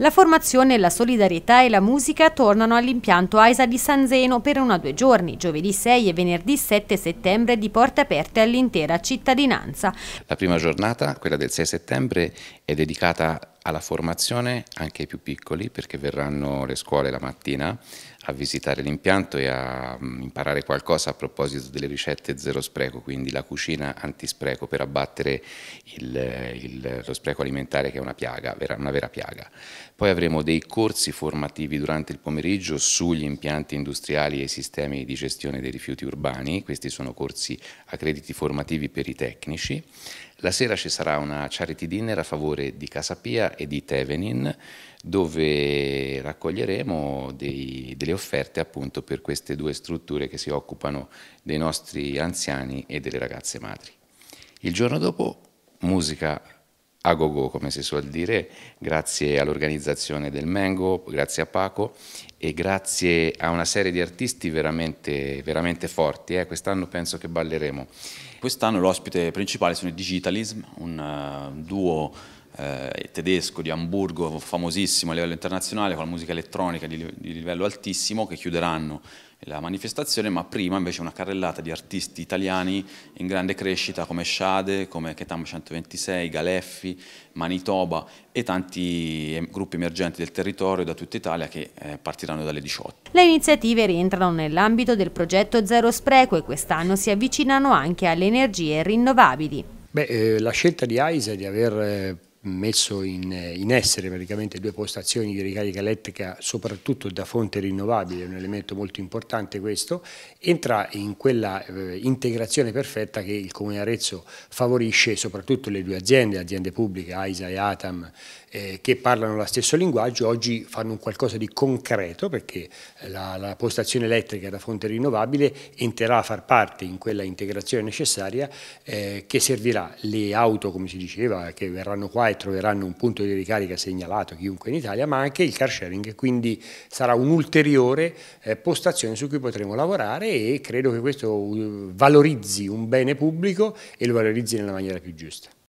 La formazione, la solidarietà e la musica tornano all'impianto AISA di San Zeno per una o due giorni, giovedì 6 e venerdì 7 settembre, di porte aperte all'intera cittadinanza. La prima giornata, quella del 6 settembre, è dedicata alla formazione anche ai più piccoli perché verranno le scuole la mattina a visitare l'impianto e a mm, imparare qualcosa a proposito delle ricette zero spreco, quindi la cucina antispreco per abbattere il, il, lo spreco alimentare che è una piaga, una vera piaga. Poi avremo dei corsi formativi durante il pomeriggio sugli impianti industriali e i sistemi di gestione dei rifiuti urbani, questi sono corsi accrediti formativi per i tecnici la sera ci sarà una charity dinner a favore di Casapia e di Tevenin dove raccoglieremo dei, delle offerte appunto per queste due strutture che si occupano dei nostri anziani e delle ragazze madri. Il giorno dopo musica a go go come si suol dire, grazie all'organizzazione del Mango, grazie a Paco e grazie a una serie di artisti veramente, veramente forti, eh? quest'anno penso che balleremo. Quest'anno l'ospite principale sono i Digitalism, un uh, duo eh, tedesco di Hamburgo, famosissimo a livello internazionale, con la musica elettronica di, di livello altissimo, che chiuderanno la manifestazione, ma prima invece una carrellata di artisti italiani in grande crescita come Shade, come Ketam 126, Galeffi, Manitoba e tanti gruppi emergenti del territorio da tutta Italia che eh, partiranno dalle 18. Le iniziative rientrano nell'ambito del progetto Zero Spreco e quest'anno si avvicinano anche alle energie rinnovabili. Beh, eh, la scelta di AISA di aver eh, messo in, eh, in, essere praticamente due postazioni di ricarica elettrica soprattutto da fonte rinnovabile, è un elemento molto importante questo, entra in quella eh, integrazione perfetta che il Comune Arezzo favorisce soprattutto le due aziende, aziende pubbliche, AISA e ATAM, eh, che parlano lo stesso linguaggio, oggi fanno un qualcosa di concreto perché eh, la, la postazione elettrica da fonte rinnovabile entrerà a far parte in quella integrazione necessaria eh, che servirà le auto, come si diceva, che verranno qua e troveranno un punto di ricarica segnalato chiunque in Italia, ma anche il car sharing, quindi sarà un'ulteriore eh, postazione su cui potremo lavorare e credo che questo uh, valorizzi un bene pubblico e lo valorizzi nella maniera più giusta.